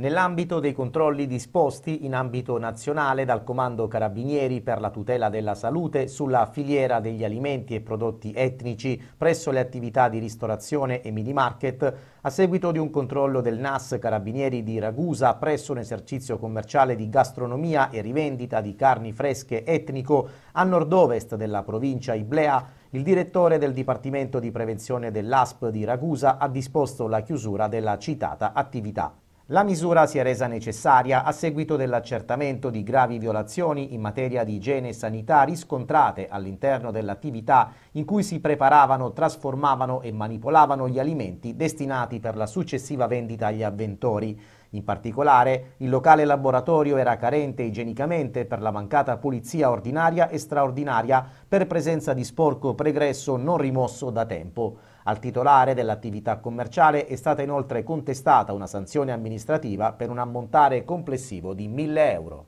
Nell'ambito dei controlli disposti in ambito nazionale dal Comando Carabinieri per la tutela della salute sulla filiera degli alimenti e prodotti etnici presso le attività di ristorazione e mini market, a seguito di un controllo del NAS Carabinieri di Ragusa presso un esercizio commerciale di gastronomia e rivendita di carni fresche etnico a nord-ovest della provincia Iblea, il direttore del Dipartimento di Prevenzione dell'ASP di Ragusa ha disposto la chiusura della citata attività. La misura si è resa necessaria a seguito dell'accertamento di gravi violazioni in materia di igiene e sanità riscontrate all'interno dell'attività in cui si preparavano, trasformavano e manipolavano gli alimenti destinati per la successiva vendita agli avventori. In particolare, il locale laboratorio era carente igienicamente per la mancata pulizia ordinaria e straordinaria per presenza di sporco pregresso non rimosso da tempo. Al titolare dell'attività commerciale è stata inoltre contestata una sanzione amministrativa per un ammontare complessivo di 1000 euro.